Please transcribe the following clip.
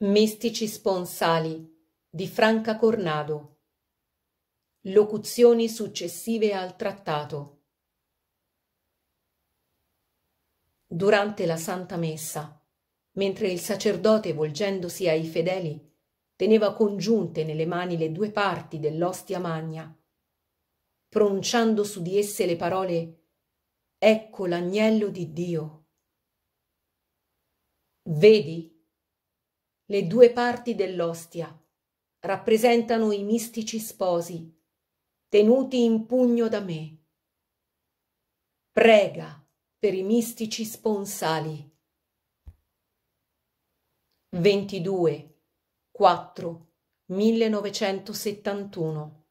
Mistici sponsali di Franca Cornado. Locuzioni successive al trattato. Durante la Santa Messa, mentre il sacerdote, volgendosi ai fedeli, teneva congiunte nelle mani le due parti dell'ostia magna, pronunciando su di esse le parole Ecco l'agnello di Dio. Vedi le due parti dell'ostia rappresentano i mistici sposi tenuti in pugno da me. Prega per i mistici sponsali. 22 4 1971